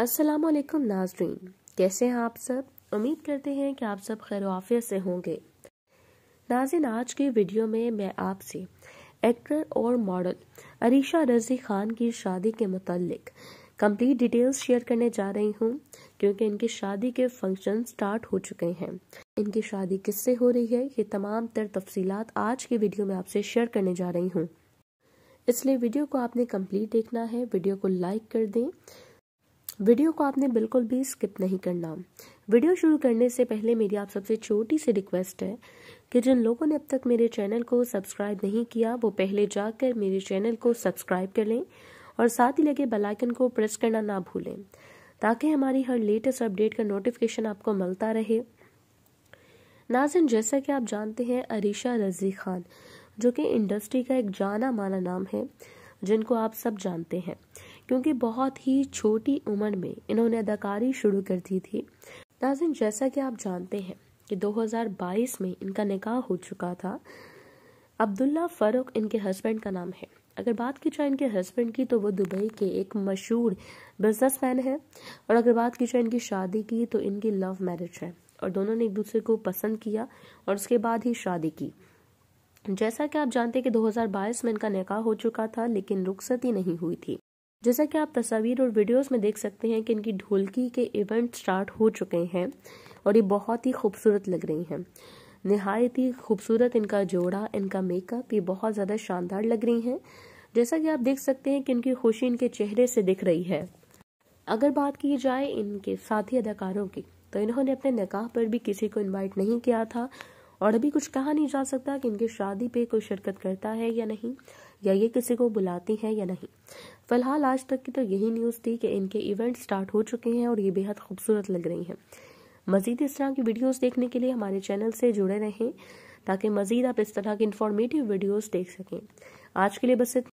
वालेकुम नाजरीन कैसे हैं आप सब उम्मीद करते हैं कि आप सब खैर आफियत से होंगे नाजिन आज की वीडियो में मैं आपसे एक्टर और मॉडल अरीशा रजी खान की शादी के मतलब कंप्लीट डिटेल्स शेयर करने जा रही हूँ क्योंकि इनकी शादी के फंक्शन स्टार्ट हो चुके हैं इनकी शादी किससे हो रही है ये तमाम तर तफसीलात आज की वीडियो में आपसे शेयर करने जा रही हूँ इसलिए वीडियो को आपने कंप्लीट देखना है वीडियो को लाइक कर दें वीडियो को आपने बिल्कुल भी स्किप नहीं करना वीडियो शुरू करने से पहले मेरी आप सबसे छोटी सी रिक्वेस्ट है कि जिन लोगों ने अब तक मेरे चैनल को सब्सक्राइब नहीं किया वो पहले जाकर मेरे चैनल को सब्सक्राइब कर लें और साथ ही लगे बेल आइकन को प्रेस करना ना भूलें ताकि हमारी हर लेटेस्ट अपडेट का नोटिफिकेशन आपको मिलता रहे नाजिन जैसा कि आप जानते हैं अरीशा रजी खान जो कि इंडस्ट्री का एक जाना माना नाम है जिनको आप सब जानते हैं क्योंकि बहुत ही छोटी उम्र में इन्होंने अदाकारी शुरू कर दी थी नाजिन जैसा कि आप जानते हैं कि 2022 में इनका निकाह हो चुका था अब्दुल्ला फ़ारूक इनके हस्बैंड का नाम है अगर बात की जाए इनके हस्बैंड की तो वो दुबई के एक मशहूर बिजनेसमैन है और अगर बात की जाए इनकी शादी की तो इनकी लव मैरिज है और दोनों ने एक दूसरे को पसंद किया और उसके बाद ही शादी की जैसा कि आप जानते हैं कि 2022 में इनका निकाह हो चुका था लेकिन रुखसती नहीं हुई थी जैसा कि आप तस्वीर और वीडियोस में देख सकते हैं कि इनकी ढोलकी के इवेंट स्टार्ट हो चुके हैं और ये बहुत ही खूबसूरत लग रही हैं नहायत ही खूबसूरत इनका जोड़ा इनका मेकअप ये बहुत ज़्यादा शानदार लग रही हैं जैसा कि आप देख सकते हैं कि इनकी खुशी इनके चेहरे से दिख रही है अगर बात की जाए इनके साथी अदाकारों की तो इन्होंने अपने निकाह पर भी किसी को इनवाइट नहीं किया था और अभी कुछ कहा नहीं जा सकता कि इनकी शादी पे कोई शिरकत करता है या नहीं या ये किसी को बुलाती हैं या नहीं फिलहाल आज तक की तो यही न्यूज़ थी कि इनके इवेंट स्टार्ट हो चुके हैं और ये बेहद खूबसूरत लग रही हैं मज़ीद इस तरह की वीडियोस देखने के लिए हमारे चैनल से जुड़े रहें ताकि मज़ीद आप इस तरह की इन्फॉर्मेटिव वीडियोज देख सकें आज के लिए बस इतना